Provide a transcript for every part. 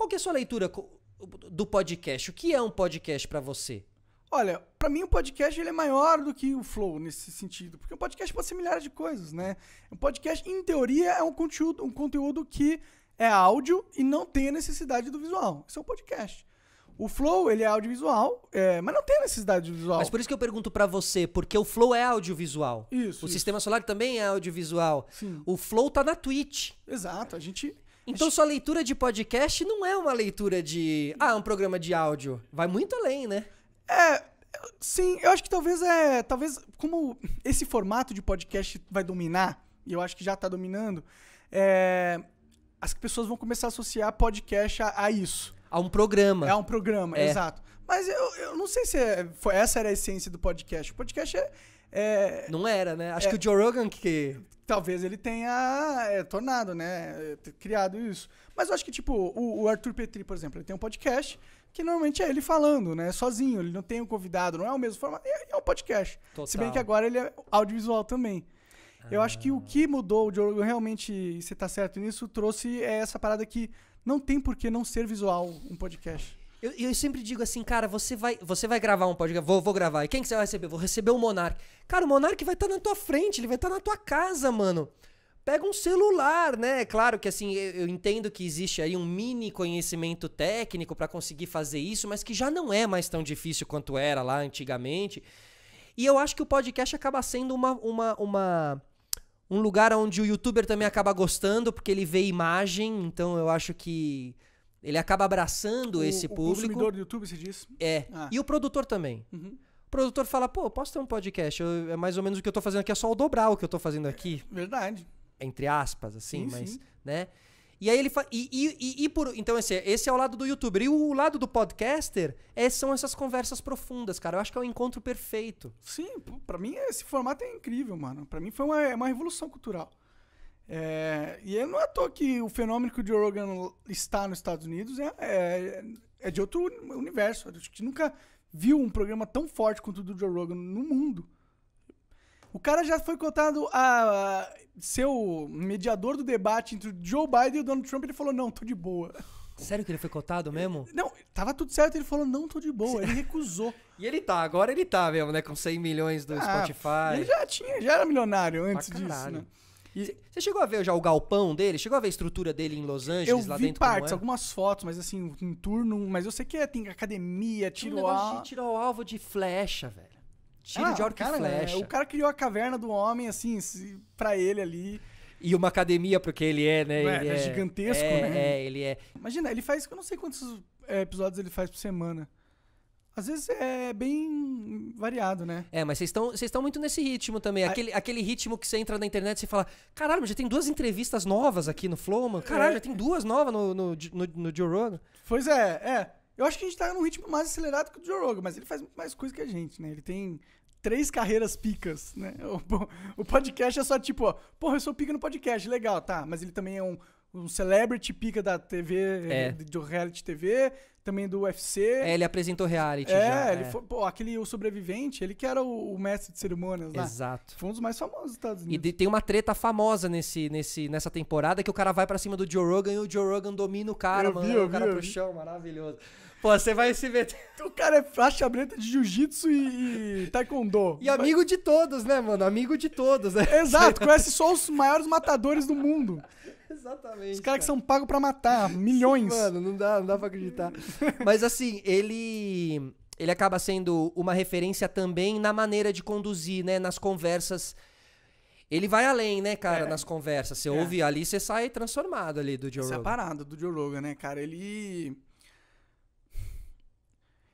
Qual que é a sua leitura do podcast? O que é um podcast para você? Olha, para mim o podcast ele é maior do que o flow nesse sentido, porque um podcast pode ser milhares de coisas, né? Um podcast, em teoria, é um conteúdo, um conteúdo que é áudio e não tem a necessidade do visual. Isso é um podcast. O flow, ele é audiovisual, é, mas não tem a necessidade do visual. Mas por isso que eu pergunto para você, porque o flow é audiovisual. Isso. O isso. sistema solar também é audiovisual. Sim. O flow tá na Twitch. Exato, a gente então Acho... sua leitura de podcast não é uma leitura de. Ah, é um programa de áudio. Vai muito além, né? É, Sim, eu acho que talvez é. Talvez, como esse formato de podcast vai dominar, e eu acho que já está dominando, é, as pessoas vão começar a associar podcast a, a isso. A um programa. É a um programa, é. exato. Mas eu, eu não sei se é, foi, essa era a essência do podcast. O podcast é. é não era, né? Acho é que o Joe Rogan que talvez ele tenha é, tornado, né? É, criado isso. Mas eu acho que, tipo, o, o, Arthur Petri, por exemplo, ele tem um podcast que normalmente é ele falando, né? Sozinho, ele não tem um convidado, não é o mesmo formato, é, é um podcast. Total. Se bem que agora ele é audiovisual também. Ah. Eu acho que o que mudou o Diogo realmente, e você tá certo nisso, trouxe é essa parada que não tem por que não ser visual um podcast. Eu, eu sempre digo assim, cara, você vai, você vai gravar um podcast, vou, vou gravar. E quem que você vai receber? Vou receber o Monark. Cara, o Monark vai estar tá na tua frente, ele vai estar tá na tua casa, mano. Pega um celular, né? Claro que assim, eu, eu entendo que existe aí um mini conhecimento técnico para conseguir fazer isso, mas que já não é mais tão difícil quanto era lá antigamente. E eu acho que o podcast acaba sendo uma, uma, uma um lugar onde o youtuber também acaba gostando, porque ele vê imagem, então eu acho que ele acaba abraçando o, esse público. O consumidor do YouTube, se diz? É. Ah. E o produtor também. Uhum. O produtor fala, pô, posso ter um podcast? Eu, é mais ou menos o que eu tô fazendo aqui, é só o dobrar o que eu tô fazendo aqui. É, verdade. Entre aspas, assim, sim, mas. Sim. né? E aí ele fala, e, e, e, e, por. Então, esse, esse é o lado do youtuber. E o lado do podcaster é, são essas conversas profundas, cara. Eu acho que é o um encontro perfeito. Sim, para mim esse formato é incrível, mano. para mim foi uma, é uma revolução cultural. É, e não é à toa que o fenômeno que o Joe Rogan está nos Estados Unidos é, é, é de outro universo. A gente nunca viu um programa tão forte quanto o do Joe Rogan no mundo. O cara já foi cotado a ser o mediador do debate entre o Joe Biden e o Donald Trump. Ele falou: não, tô de boa. Sério que ele foi cotado mesmo? Não, tava tudo certo, ele falou, não, tô de boa, ele recusou. e ele tá, agora ele tá mesmo, né, com 100 milhões do ah, Spotify. Ele já tinha, já era milionário antes disso, né? Você chegou a ver já o galpão dele? Chegou a ver a estrutura dele em Los Angeles, eu lá vi partes, é? algumas fotos, mas assim, em turno. Mas eu sei que é, tem academia, tiro o um tiro ao alvo de flecha, velho. Tiro ah, de arco cara, e flecha. É, o cara criou a caverna do homem, assim, para ele ali. E uma academia, porque ele é, né? É, ele é, é gigantesco, é, né? É, ele é. Imagina, ele faz, eu não sei quantos eh, episódios ele faz por semana. Às vezes é bem variado, né? É, mas vocês estão vocês estão muito nesse ritmo também. Aquele, aquele ritmo que você entra na internet e fala: caralho, já tem duas entrevistas novas aqui no Flow, mano. Caralho, é. já tem duas novas no, no, no, no Joe Rogan. Pois é, é. Eu acho que a gente tá num ritmo mais acelerado que o Joe Rogan, mas ele faz muito mais coisa que a gente, né? Ele tem três carreiras picas, né? O, o podcast é só tipo, ó, porra, eu sou pica no podcast, legal, tá. Mas ele também é um, um celebrity pica da TV, é. do reality TV, também do UFC. É, ele apresentou reality é, já. Ele é, foi, pô, aquele O Sobrevivente, ele que era o, o mestre de cerimônias né? Exato. Foi um dos mais famosos dos Estados Unidos. E tem uma treta famosa nesse, nesse, nessa temporada que o cara vai para cima do Joe Rogan e o Joe Rogan domina o cara, eu mano. Vi, eu o vi, cara eu pro vi. chão, maravilhoso. Pô, você vai se ver O cara é faixa preta de jiu-jitsu e, e, taekwondo. E amigo de todos, né, mano? Amigo de todos, né? Exato, conhece só os maiores matadores do mundo. Exatamente. Os caras cara. que são pagos para matar milhões. Mano, não dá, não dá pra acreditar. Mas assim, ele. Ele acaba sendo uma referência também na maneira de conduzir, né? Nas conversas. Ele vai além, né, cara, é. nas conversas. Você é. ouve ali, você sai transformado ali do Joe Essa é Rogan. Separado é do Joe Rogan, né, cara? Ele.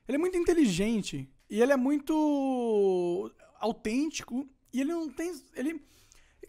Ele é muito inteligente. E ele é muito autêntico. E ele não tem. Ele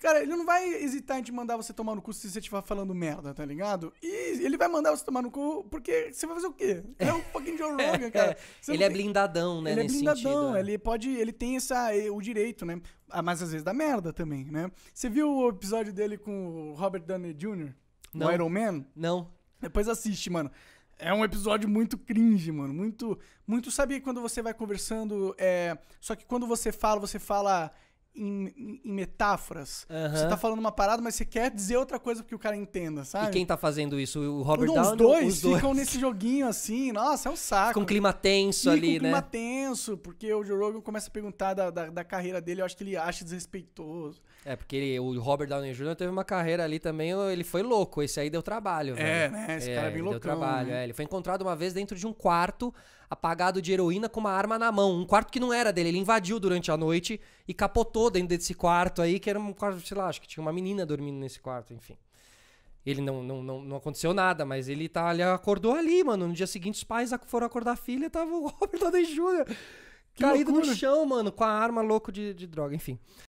Cara, ele não vai hesitar em te mandar você tomar no cu se você estiver falando merda, tá ligado? E ele vai mandar você tomar no cu porque você vai fazer o quê? É, é um fucking Joe Rogan, cara. É. Você ele é blindadão, né? Ele é blindadão, sentido, né? ele pode. Ele tem essa, o direito, né? Ah, mas às vezes dá merda também, né? Você viu o episódio dele com o Robert Downey Jr.? Não. O Iron Man? Não. Depois assiste, mano. É um episódio muito cringe, mano. Muito. Muito. Sabe quando você vai conversando. É... Só que quando você fala, você fala em, em metáforas. Uhum. Você tá falando uma parada, mas você quer dizer outra coisa que o cara entenda, sabe? E quem tá fazendo isso? O Robert Downey? Os dois os ficam dois. nesse joguinho assim, nossa, é um saco. Com um clima tenso ali, né? né? clima tenso, porque o Joe Rogan começa a perguntar da, da, da, carreira dele, eu acho que ele acha desrespeitoso. É, porque ele, o Robert Downey Jr. teve uma carreira ali também, ele foi louco, esse aí deu trabalho, é, velho. É, né? Esse é, cara é bem loucão. Deu trabalho, né? é, Ele foi encontrado uma vez dentro de um quarto apagado de heroína com uma arma na mão. Um quarto que não era dele. Ele invadiu durante a noite e capotou dentro desse quarto aí, que era um quarto, sei lá, acho que tinha uma menina dormindo nesse quarto, enfim. Ele não, não, não, não aconteceu nada, mas ele, tá, ali acordou ali, mano. No dia seguinte, os pais foram acordar a filha tava o Robert Downey Jr. Que caído loucura. no chão, mano, com a arma louco de, de droga, enfim.